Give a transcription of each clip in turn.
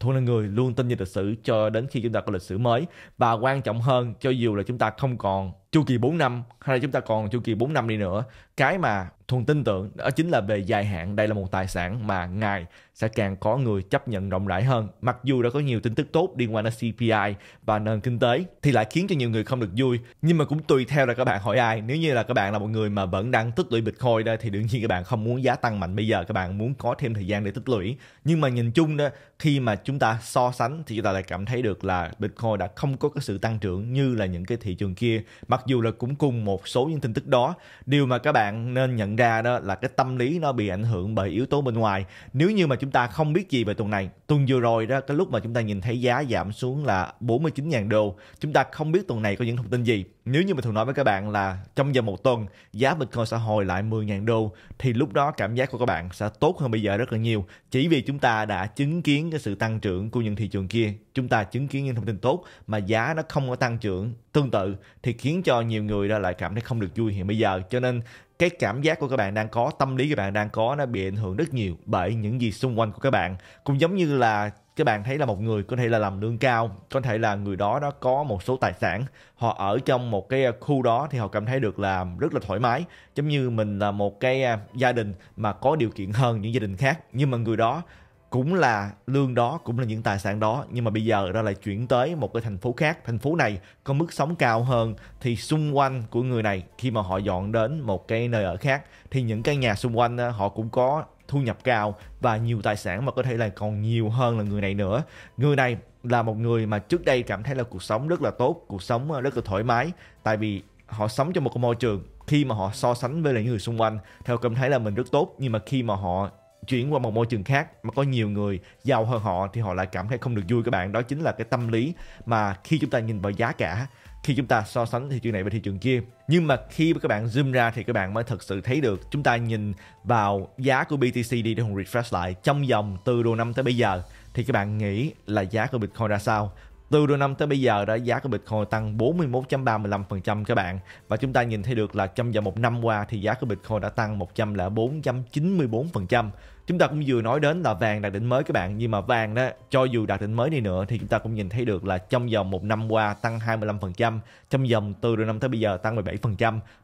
Thu là người luôn tin vào lịch sử cho đến khi chúng ta có lịch sử mới và quan trọng hơn cho dù là chúng ta không còn chu kỳ 4 năm hay là chúng ta còn chu kỳ 4 năm đi nữa cái mà thuần tin tưởng đó chính là về dài hạn đây là một tài sản mà ngài sẽ càng có người chấp nhận rộng rãi hơn mặc dù đã có nhiều tin tức tốt liên quan đến CPI và nền kinh tế thì lại khiến cho nhiều người không được vui nhưng mà cũng tùy theo là các bạn hỏi ai nếu như là các bạn là một người mà vẫn đang tích lũy Bitcoin đó thì đương nhiên các bạn không muốn giá tăng mạnh bây giờ các bạn muốn có thêm thời gian để tích lũy nhưng mà nhìn chung đó khi mà chúng ta so sánh thì chúng ta lại cảm thấy được là Bitcoin đã không có cái sự tăng trưởng như là những cái thị trường kia. Mặc dù là cũng cùng một số những tin tức đó, điều mà các bạn nên nhận ra đó là cái tâm lý nó bị ảnh hưởng bởi yếu tố bên ngoài. Nếu như mà chúng ta không biết gì về tuần này, tuần vừa rồi đó cái lúc mà chúng ta nhìn thấy giá giảm xuống là 49.000 đô, chúng ta không biết tuần này có những thông tin gì. Nếu như mà thường nói với các bạn là trong vòng một tuần giá Bitcoin sẽ hồi lại 10.000 đô thì lúc đó cảm giác của các bạn sẽ tốt hơn bây giờ rất là nhiều chỉ vì chúng ta đã chứng kiến cái sự tăng trưởng của những thị trường kia chúng ta chứng kiến những thông tin tốt mà giá nó không có tăng trưởng tương tự thì khiến cho nhiều người đó lại cảm thấy không được vui hiện bây giờ cho nên cái cảm giác của các bạn đang có tâm lý các bạn đang có nó bị ảnh hưởng rất nhiều bởi những gì xung quanh của các bạn cũng giống như là các bạn thấy là một người có thể là làm lương cao có thể là người đó đó có một số tài sản họ ở trong một cái à, khu đó thì họ cảm thấy được là rất là thoải mái giống như mình là một cái à, gia đình mà có điều kiện hơn những gia đình khác nhưng mà người đó cũng là lương đó cũng là những tài sản đó nhưng mà bây giờ đó lại chuyển tới một cái thành phố khác thành phố này có mức sống cao hơn thì xung quanh của người này khi mà họ dọn đến một cái nơi ở khác thì những cái nhà xung quanh họ cũng có thu nhập cao và nhiều tài sản mà có thể là còn nhiều hơn là người này nữa người này là một người mà trước đây cảm thấy là cuộc sống rất là tốt cuộc sống ờ, rất là thoải mái tại vì họ sống trong một cái môi trường khi mà họ so sánh với lại những người xung quanh theo cảm thấy là mình rất tốt nhưng mà khi mà họ chuyển qua một môi trường khác mà có nhiều người giàu hơn họ thì họ lại cảm thấy không được vui các bạn đó chính là cái tâm lý mà khi chúng ta nhìn vào giá cả khi chúng ta so sánh thị trường này với thị trường kia nhưng mà khi các bạn zoom ra thì các bạn mới thật sự thấy được chúng ta nhìn vào giá của BTC đi để hùng refresh lại trong vòng từ đầu năm tới bây giờ thì các bạn nghĩ là giá của Bitcoin ra sao từ đầu năm tới bây giờ đó giá của Bitcoin tăng 41.35% các bạn và chúng ta nhìn thấy được là trong vòng một năm qua thì giá của Bitcoin đã tăng 104.94% chúng ta cũng vừa nói đến là vàng đạt đỉnh mới các bạn nhưng mà vàng đó cho dù đạt đỉnh mới đi nữa thì chúng ta cũng nhìn thấy được là trong vòng một năm qua tăng 25% trong vòng từ đầu năm tới bây giờ tăng 17%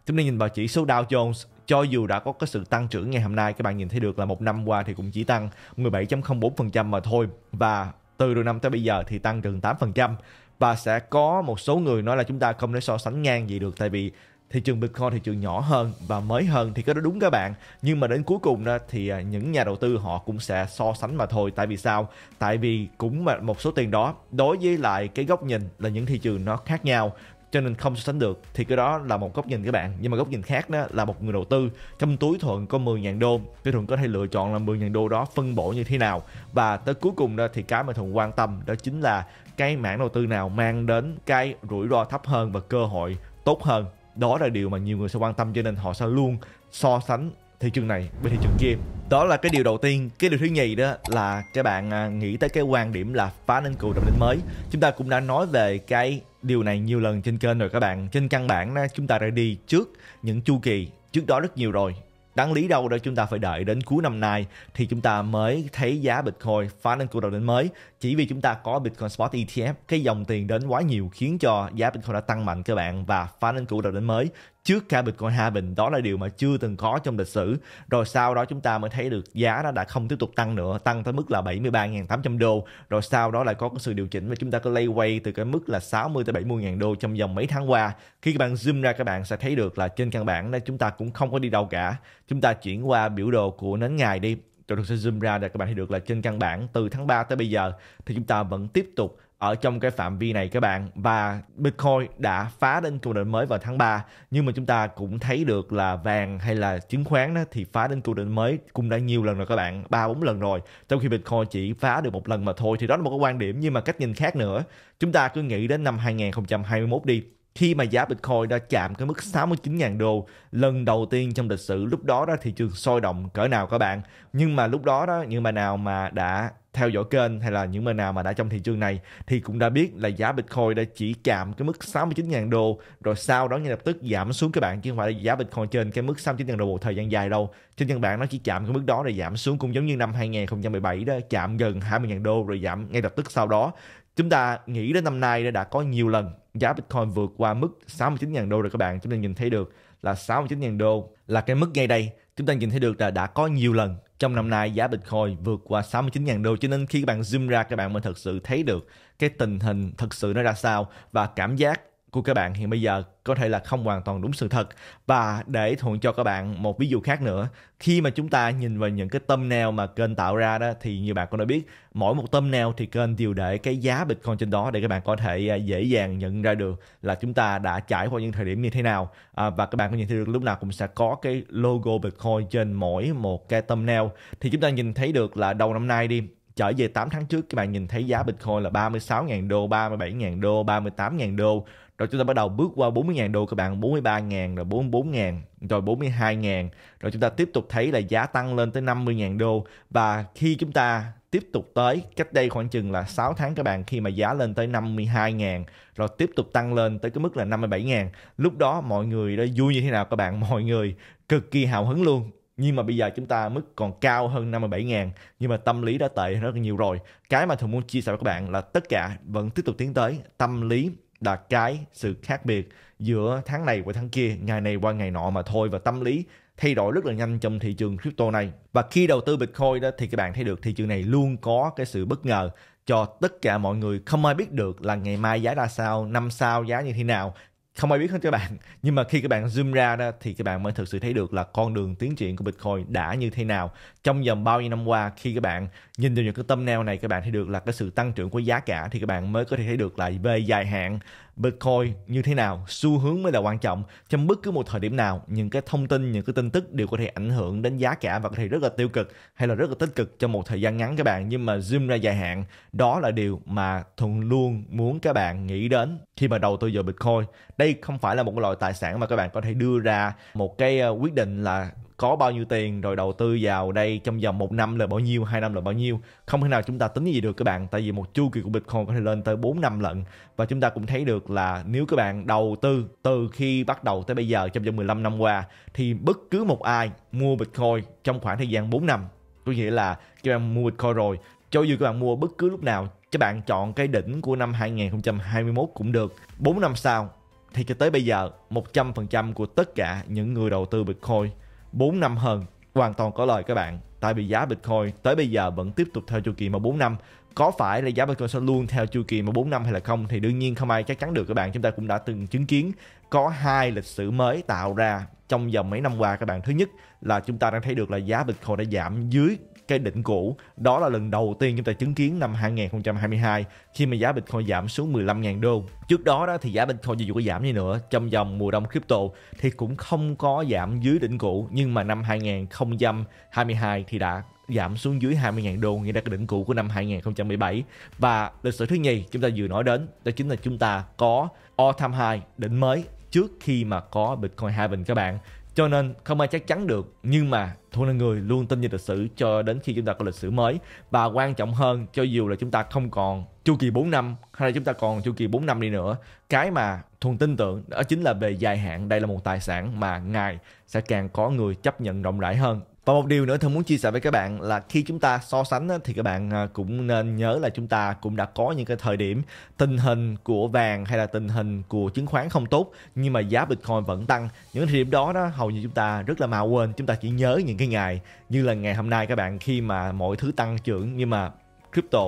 chúng ta nhìn vào chỉ số Dow Jones cho dù đã có cái sự tăng trưởng ngày hôm nay các bạn nhìn thấy được là một năm qua thì cũng chỉ tăng 17.04% mà thôi và từ đầu năm tới bây giờ thì tăng gần 8% và sẽ có một số người nói là chúng ta không thể so sánh ngang gì được tại vì thị trường Bitcoin thị trường nhỏ hơn và mới hơn thì cái đó đúng các bạn nhưng mà đến cuối cùng đó, thì à, những nhà đầu tư họ cũng sẽ so sánh mà thôi tại vì sao tại vì cũng mà một số tiền đó đối với lại cái góc nhìn là những thị trường nó khác nhau cho nên không so sánh được thì cái đó là một góc nhìn các bạn nhưng mà góc nhìn khác đó là một người đầu tư trong túi thuận có 10.000 đô thì thuận có thể lựa chọn là 10.000 đô đó phân bổ như thế nào và tới cuối cùng đó thì cái mà thuận quan tâm đó chính là cái mảng đầu tư nào mang đến cái rủi ro thấp hơn và cơ hội tốt hơn đó là điều mà nhiều người sẽ quan tâm cho nên họ sẽ luôn so sánh thị trường này với thị trường kia đó là cái điều đầu tiên cái điều thứ nhì đó là các bạn à, nghĩ tới cái quan điểm là phá nên cừu đồng đến mới chúng ta cũng đã nói về cái điều này nhiều lần trên kênh rồi các bạn trên căn bản chúng ta đã đi trước những chu kỳ trước đó rất nhiều rồi đáng lý đâu đó chúng ta phải đợi đến cuối năm nay thì chúng ta mới thấy giá Bitcoin phá nên cua đồng đến mới chỉ vì chúng ta có Bitcoin Spot ETF cái dòng tiền đến quá nhiều khiến cho giá Bitcoin đã tăng mạnh các bạn và phá nên cua đồng đến mới trước cả Bitcoin hạ bình đó là điều mà chưa từng có trong lịch sử rồi sau đó chúng ta mới thấy được giá nó đã không tiếp tục tăng nữa tăng tới mức là 73.800 đô rồi sau đó lại có sự điều chỉnh và chúng ta có lay quay từ cái mức là 60 tới 70 ngàn đô trong vòng mấy tháng qua khi các bạn zoom ra các bạn sẽ thấy được là trên căn bản là chúng ta cũng không có đi đâu cả chúng ta chuyển qua biểu đồ của nến ngày đi tôi sẽ zoom ra để các bạn thấy được là trên căn bản từ tháng 3 tới bây giờ thì chúng ta vẫn tiếp tục ở trong cái phạm vi này các bạn và Bitcoin đã phá đến cựu đỉnh mới vào tháng 3 nhưng mà chúng ta cũng thấy được là vàng hay là chứng khoán đó thì phá đến cựu đỉnh mới cũng đã nhiều lần rồi các bạn ba bốn lần rồi trong khi Bitcoin chỉ phá được một lần mà thôi thì đó là một cái quan điểm nhưng mà cách nhìn khác nữa chúng ta cứ nghĩ đến năm 2021 đi khi mà giá Bitcoin đã chạm cái mức 69.000 đô lần đầu tiên trong lịch sử lúc đó đó thị trường sôi động cỡ nào các bạn nhưng mà lúc đó đó những bà nào mà đã theo dõi kênh hay là những người nào mà đã trong thị trường này thì cũng đã biết là giá Bitcoin đã chỉ chạm cái mức 69.000 đô rồi sau đó ngay lập tức giảm xuống các bạn chứ không phải là giá Bitcoin trên cái mức 69.000 đô một thời gian dài đâu trên nhân bản nó chỉ chạm cái mức đó rồi giảm xuống cũng giống như năm 2017 đó chạm gần 20.000 đô rồi giảm ngay lập tức sau đó chúng ta nghĩ đến năm nay đã có nhiều lần giá Bitcoin vượt qua mức 69.000 đô rồi các bạn chúng ta nhìn thấy được là 69.000 đô là cái mức ngay đây chúng ta nhìn thấy được là đã có nhiều lần trong năm nay giá Bitcoin vượt qua 69.000 đô cho nên khi các bạn zoom ra các bạn mới thật sự thấy được cái tình hình thật sự nó ra sao và cảm giác của các bạn hiện bây giờ có thể là không hoàn toàn đúng sự thật và để thuận cho các bạn một ví dụ khác nữa khi mà chúng ta nhìn vào những cái tâm thumbnail mà kênh tạo ra đó thì như bạn cũng đã biết mỗi một tâm thumbnail thì kênh đều để cái giá bitcoin trên đó để các bạn có thể à, dễ dàng nhận ra được là chúng ta đã trải qua những thời điểm như thế nào à, và các bạn có nhìn thấy được lúc nào cũng sẽ có cái logo bitcoin trên mỗi một cái tâm thumbnail thì chúng ta nhìn thấy được là đầu năm nay đi trở về 8 tháng trước các bạn nhìn thấy giá Bitcoin là 36.000 đô, 37.000 đô, 38.000 đô. Rồi chúng ta bắt đầu bước qua 40.000 đô các bạn, 43.000 rồi 44.000 rồi 42.000. Rồi chúng ta tiếp tục thấy là giá tăng lên tới 50.000 đô và khi chúng ta tiếp tục tới cách đây khoảng chừng là 6 tháng các bạn khi mà giá lên tới 52.000 rồi tiếp tục tăng lên tới cái mức là 57.000. Lúc đó mọi người đã vui như thế nào các bạn? Mọi người cực kỳ hào hứng luôn nhưng mà bây giờ chúng ta mức còn cao hơn 57 000 nhưng mà tâm lý đã tệ rất là nhiều rồi cái mà thường muốn chia sẻ với các bạn là tất cả vẫn tiếp tục tiến tới tâm lý là cái sự khác biệt giữa tháng này và tháng kia ngày này qua ngày nọ mà thôi và tâm lý thay đổi rất là nhanh trong thị trường crypto này và khi đầu tư Bitcoin đó thì các bạn thấy được thị trường này luôn có cái sự bất ngờ cho tất cả mọi người không ai biết được là ngày mai giá ra sao, năm sau giá như thế nào không ai biết hết các bạn nhưng mà khi các bạn zoom ra đó thì các bạn mới thực sự thấy được là con đường tiến triển của bitcoin đã như thế nào trong vòng bao nhiêu năm qua khi các bạn nhìn vào những cái tâm neo này các bạn thấy được là cái sự tăng trưởng của giá cả thì các bạn mới có thể thấy được là về dài hạn Bitcoin như thế nào, xu hướng mới là quan trọng trong bất cứ một thời điểm nào, những cái thông tin, những cái tin tức đều có thể ảnh hưởng đến giá cả và có thể rất là tiêu cực hay là rất là tích cực trong một thời gian ngắn các bạn nhưng mà zoom ra dài hạn, đó là điều mà Thuận luôn muốn các bạn nghĩ đến khi mà đầu tư vào Bitcoin. Đây không phải là một loại tài sản mà các bạn có thể đưa ra một cái ờ, quyết định là có bao nhiêu tiền rồi đầu tư vào đây trong vòng một năm là bao nhiêu hai năm là bao nhiêu không thể nào chúng ta tính gì được các bạn tại vì một chu kỳ của bitcoin có thể lên tới 4 năm lận và chúng ta cũng thấy được là nếu các bạn đầu tư từ khi bắt đầu tới bây giờ trong vòng 15 năm qua thì bất cứ một ai mua bitcoin trong khoảng thời gian 4 năm có nghĩa là các bạn mua bitcoin rồi cho dù các bạn mua bất cứ lúc nào các bạn chọn cái đỉnh của năm 2021 cũng được 4 năm sau thì cho tới bây giờ 100% của tất cả những người đầu tư Bitcoin 4 năm hơn hoàn toàn có lời các bạn tại vì giá Bitcoin tới bây giờ vẫn tiếp tục theo chu kỳ mà 4 năm có phải là giá Bitcoin sẽ luôn theo chu kỳ mà 4 năm hay là không thì đương nhiên không ai chắc chắn được các bạn chúng ta cũng đã từng chứng kiến có hai lịch sử mới tạo ra trong vòng mấy năm qua các bạn thứ nhất là chúng ta đang thấy được là giá Bitcoin đã giảm dưới cái đỉnh cũ. Đó là lần đầu tiên chúng ta chứng kiến năm 2022 khi mà giá Bitcoin giảm xuống 15.000 đô. Trước đó đó thì giá Bitcoin dù có giảm đi nữa trong dòng mùa đông crypto thì cũng không có giảm dưới đỉnh cũ nhưng mà năm 2022 thì đã giảm xuống dưới 20.000 đô nghĩa là cái đỉnh cũ của năm 2017 và lịch sử thứ nhì chúng ta vừa nói đến đó chính là chúng ta có all time high đỉnh mới trước khi mà có Bitcoin halving các bạn cho nên không ai chắc chắn được nhưng mà thôi là người luôn tin vào lịch sử cho đến khi chúng ta có lịch sử mới và quan trọng hơn cho dù là chúng ta không còn chu kỳ 4 năm hay là chúng ta còn chu kỳ 4 năm đi nữa cái mà thuần tin tưởng đó chính là về dài hạn đây là một tài sản mà ngài sẽ càng có người chấp nhận rộng rãi hơn và một điều nữa tôi muốn chia sẻ với các bạn là khi chúng ta so sánh thì các bạn à, cũng nên nhớ là chúng ta cũng đã có những cái thời điểm tình hình của vàng hay là tình hình của chứng khoán không tốt nhưng mà giá Bitcoin vẫn tăng. Những thời điểm đó đó hầu như chúng ta rất là mau quên, chúng ta chỉ nhớ những cái ngày như là ngày hôm nay các bạn khi mà mọi thứ tăng trưởng nhưng mà crypto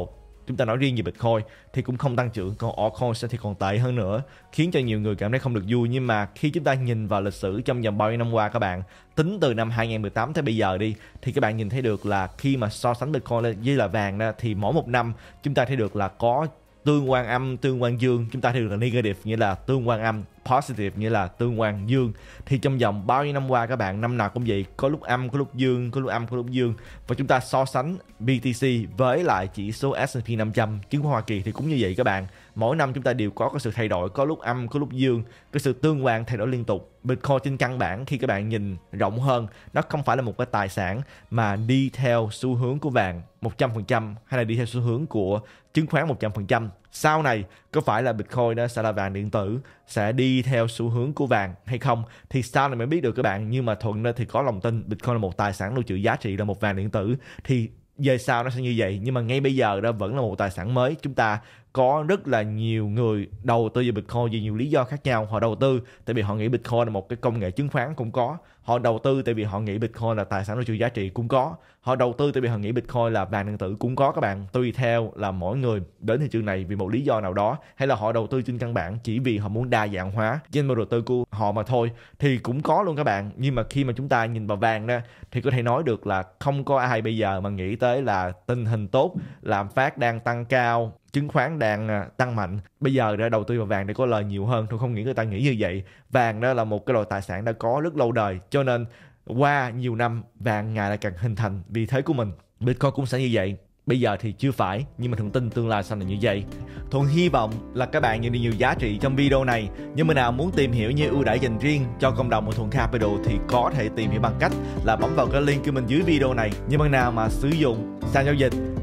chúng ta nói riêng về Bitcoin thì cũng không tăng trưởng còn altcoin thì còn tệ hơn nữa khiến cho nhiều người cảm thấy không được vui nhưng mà khi chúng ta nhìn vào lịch sử trong vòng bao nhiêu năm qua các bạn tính từ năm 2018 tới bây giờ đi thì các bạn nhìn thấy được là khi mà so sánh Bitcoin với là vàng đó, thì mỗi một năm chúng ta thấy được là có tương quan âm tương quan dương chúng ta thấy được là negative nghĩa là tương quan âm positive nghĩa là tương quan dương thì trong vòng bao nhiêu năm qua các bạn năm nào cũng vậy có lúc âm có lúc dương có lúc âm có lúc dương và chúng ta so sánh BTC với lại chỉ số S&P 500 chứng khoán Hoa Kỳ thì cũng như vậy các bạn mỗi năm chúng ta đều có cái sự thay đổi có lúc âm có lúc dương cái sự tương quan thay đổi liên tục Bitcoin trên căn bản khi các bạn nhìn rộng hơn nó không phải là một cái tài sản mà đi theo xu hướng của vàng 100% hay là đi theo xu hướng của chứng khoán 100% sau này có phải là Bitcoin đó sẽ là vàng điện tử sẽ đi theo xu hướng của vàng hay không thì sau này mới biết được các bạn nhưng mà thuận ra thì có lòng tin bitcoin là một tài sản lưu trữ giá trị là một vàng điện tử thì về sau nó sẽ như vậy nhưng mà ngay bây giờ đó vẫn là một tài sản mới chúng ta có rất là nhiều người đầu tư vào Bitcoin vì nhiều lý do khác nhau. Họ đầu tư tại vì họ nghĩ Bitcoin là một cái công nghệ chứng khoán cũng có. Họ đầu tư tại vì họ nghĩ Bitcoin là tài sản lưu trữ giá trị cũng có. Họ đầu tư tại vì họ nghĩ Bitcoin là vàng điện tử cũng có các bạn. Tùy theo là mỗi người đến thị trường này vì một lý do nào đó hay là họ đầu tư trên căn bản chỉ vì họ muốn đa dạng hóa trên mục đầu tư của họ mà thôi thì cũng có luôn các bạn. Nhưng mà khi mà chúng ta nhìn vào vàng đó thì có thể nói được là không có ai bây giờ mà nghĩ tới là tình hình tốt, lạm phát đang tăng cao, chứng khoán đang à, tăng mạnh bây giờ đã đầu tư vào vàng để có lời nhiều hơn tôi không nghĩ người ta nghĩ như vậy vàng đó là một cái loại tài sản đã có rất lâu đời cho nên qua nhiều năm vàng ngày lại càng hình thành vị thế của mình bitcoin cũng sẽ như vậy Bây giờ thì chưa phải, nhưng mà Thuận tin tương lai sau là như vậy. Thuận hy vọng là các bạn nhận được nhiều giá trị trong video này. Những người nào muốn tìm hiểu như ưu đãi dành riêng cho cộng đồng của Thuận Capital thì có thể tìm hiểu bằng cách là bấm vào cái link của mình dưới video này. Những bạn nào mà sử dụng sàn giao dịch